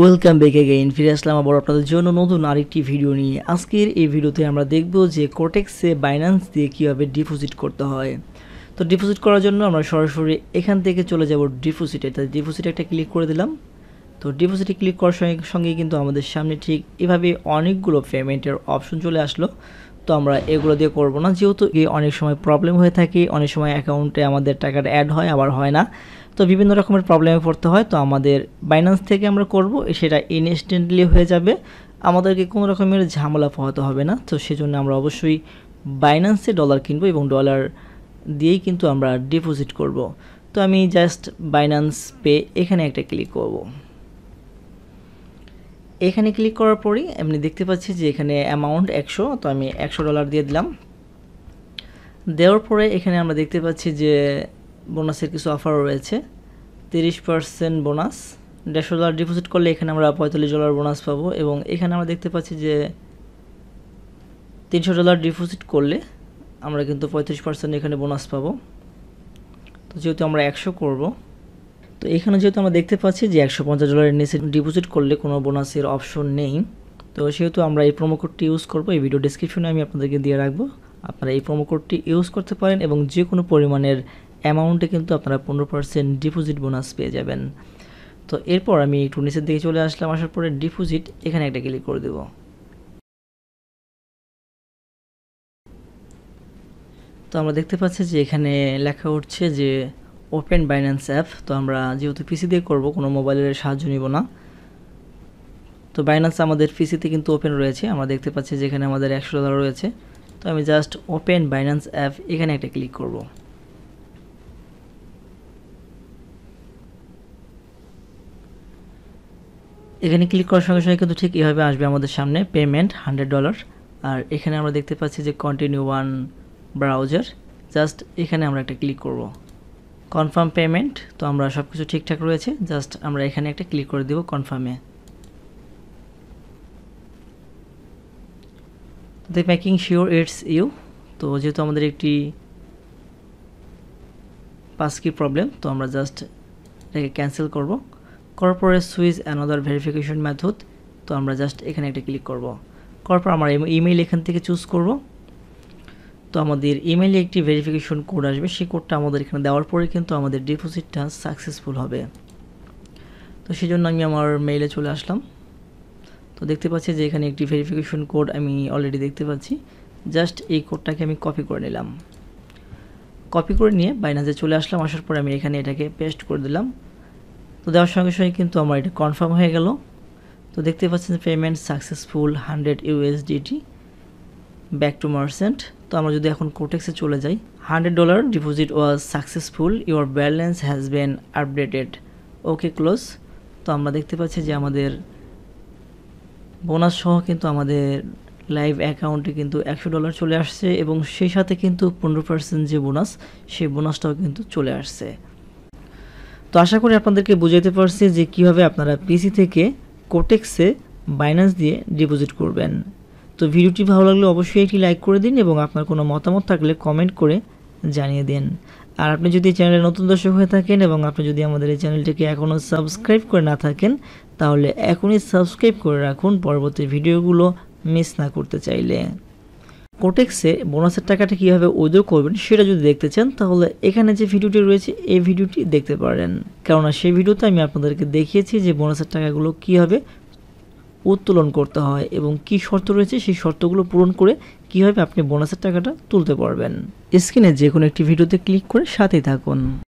welcome back again ফিরে আসলাম আবার আপনাদের জন্য নতুন আরেকটি ভিডিও নিয়ে আজকের এই ভিডিওতে আমরা দেখব যে কোটেক্সে বাইন্যান্স দিয়ে কীভাবে ডিপোজিট করতে হয় তো ডিপোজিট করার জন্য আমরা সরাসরি এখান থেকে চলে যাব ডিপোজিটে তাই ডিপোজিটে একটা ক্লিক করে দিলাম তো ডিপোজিটে ক্লিক করার সঙ্গে সঙ্গে কিন্তু আমাদের সামনে ঠিক এভাবে অনেকগুলো পেমেন্টের অপশন চলে আসলো তো আমরা এগুলো দিয়ে করব না যেহেতু অনেক সময় প্রবলেম হয়ে থাকে অনেক সময় অ্যাকাউন্টে আমাদের টাকাটা অ্যাড হয় আবার হয় না তো বিভিন্ন রকমের প্রবলেমে পড়তে হয় তো আমাদের বাইন্যান্স থেকে আমরা করব সেটা ইনস্ট্যান্টলি হয়ে যাবে আমাদেরকে কোনো রকমের ঝামেলা পোহাতে হবে না তো সেজন্য আমরা অবশ্যই বাইন্যান্সে ডলার কিনবো এবং ডলার দিয়েই কিন্তু আমরা ডিপোজিট করব তো আমি জাস্ট বাইন্যান্স পে এখানে একটা ক্লিক করব এখানে ক্লিক করার পরই আপনি দেখতে পাচ্ছি যে এখানে অ্যামাউন্ট একশো তো আমি একশো ডলার দিয়ে দিলাম দেওয়ার পরে এখানে আমরা দেখতে পাচ্ছি যে বোনাসের কিছু অফারও রয়েছে তিরিশ পার্সেন্ট বোনাস দেড়শো ডলার ডিপোজিট করলে এখানে আমরা পঁয়তাল্লিশ ডলার বোনাস পাবো এবং এখানে আমরা দেখতে পাচ্ছি যে তিনশো ডলার ডিপোজিট করলে আমরা কিন্তু পঁয়ত্রিশ পার্সেন্ট এখানে বোনাস পাবো তো যেহেতু আমরা একশো করব তো এখানে যেহেতু আমরা দেখতে পাচ্ছি যে একশো পঞ্চাশ ডলারের নিচে ডিপোজিট করলে কোনো বোনাসের অপশন নেই তো সেহেতু আমরা এই প্রোমো কোডটি ইউজ করবো এই ভিডিও ডিসক্রিপশনে আমি আপনাদেরকে দিয়ে রাখবো আপনারা এই প্রোমো কোডটি ইউজ করতে পারেন এবং যে কোনো পরিমাণের অ্যামাউন্টে কিন্তু আপনারা পনেরো পার্সেন্ট ডিপোজিট বোনাস পেয়ে যাবেন তো এরপর আমি একটু নিচের দিকে চলে আসলাম আসার পরে ডিপোজিট এখানে একটা ক্লিক করে দেব তো আমরা দেখতে পাচ্ছি যে এখানে লেখা উঠছে যে ওপেন বাইন্যান্স অ্যাপ তো আমরা যেহেতু পিসি দিয়ে করবো কোনো মোবাইলের সাহায্য নিব না তো বাইন্যান্স আমাদের পিসিতে কিন্তু ওপেন রয়েছে আমরা দেখতে পাচ্ছি যে এখানে আমাদের একশো ডলার রয়েছে তো আমি জাস্ট ওপেন বাইন্যান্স অ্যাপ এখানে একটা ক্লিক করবো এখানে ক্লিক করার সঙ্গে সঙ্গে কিন্তু ঠিক এভাবে আসবে আমাদের সামনে পেমেন্ট হান্ড্রেড ডলার আর এখানে আমরা দেখতে পাচ্ছি যে কন্টিনিউ ওয়ান ব্রাউজার জাস্ট এখানে আমরা একটা ক্লিক করব কনফার্ম পেমেন্ট তো আমরা সব কিছু ঠিকঠাক রয়েছে জাস্ট আমরা এখানে একটা ক্লিক করে দেবো কনফার্মে দে প্যাকিং শিওর ইটস ইউ তো যেহেতু আমাদের একটি পাস কি প্রবলেম তো আমরা জাস্ট এটাকে ক্যান্সেল করবো corporate switch another verification method তো আমরা জাস্ট এখানে একটা ক্লিক করব করার আমরা ইমেইল এখান থেকে চুজ করব তো আমাদের ইমেইলে একটি ভেরিফিকেশন কোড আসবে সেই কোডটা আমাদের এখানে দেওয়ার পরে কিন্তু আমাদের ডিপোজিটটা সাকসেসফুল হবে তো সেই জন্য আমি আমার মেইলে চলে আসলাম তো দেখতে পাচ্ছি যে এখানে একটি ভেরিফিকেশন কোড আমি অলরেডি দেখতে পাচ্ছি জাস্ট এই কোডটাকে আমি কপি করে নিলাম কপি করে নিয়ে বাইনাজে চলে আসলাম আসার পর আমি এখানে এটাকে পেস্ট করে দিলাম তো দেওয়ার সঙ্গে সঙ্গে কিন্তু আমার এটা কনফার্ম হয়ে গেল তো দেখতে পাচ্ছেন payment successful hundred USDT back to merchant তো আমরা যদি এখন কোটেক্সে চলে যাই hundred dollar deposit was successful your balance has been updated okay close তো আমরা দেখতে পাচ্ছি যে আমাদের বোনাস সহ কিন্তু আমাদের লাইভ অ্যাকাউন্টে কিন্তু একশো ডলার চলে আসছে এবং সেই সাথে কিন্তু পনেরো পার্সেন্ট যে বোনাস সেই বোনাসটাও কিন্তু চলে আসছে তো আশা করি আপনাদেরকে বুঝাইতে পারছি যে কিভাবে আপনারা পিসি থেকে কোটেক্সে বাইন্যান্স দিয়ে ডিপোজিট করবেন তো ভিডিওটি ভালো লাগলে অবশ্যই একটি লাইক করে দিন এবং আপনার কোনো মতামত থাকলে কমেন্ট করে জানিয়ে দিন আর আপনি যদি চ্যানেলে নতুন দর্শক হয়ে থাকেন এবং আপনি যদি আমাদের এই চ্যানেলটিকে এখনও সাবস্ক্রাইব করে না থাকেন তাহলে এখনই সাবস্ক্রাইব করে রাখুন পরবর্তী ভিডিওগুলো মিস না করতে চাইলে কোটেক্সে বোনাসের টাকাটা কীভাবে উইথড্র করবেন সেটা যদি দেখতে চান তাহলে এখানে যে ভিডিওটি রয়েছে এই ভিডিওটি দেখতে পারেন কেননা সেই ভিডিওতে আমি আপনাদেরকে দেখিয়েছি যে বোনাসের টাকাগুলো কীভাবে উত্তোলন করতে হয় এবং কি শর্ত রয়েছে সেই শর্তগুলো পূরণ করে কীভাবে আপনি বোনাসের টাকাটা তুলতে পারবেন স্ক্রিনে যে কোনো একটি ভিডিওতে ক্লিক করে সাথেই থাকুন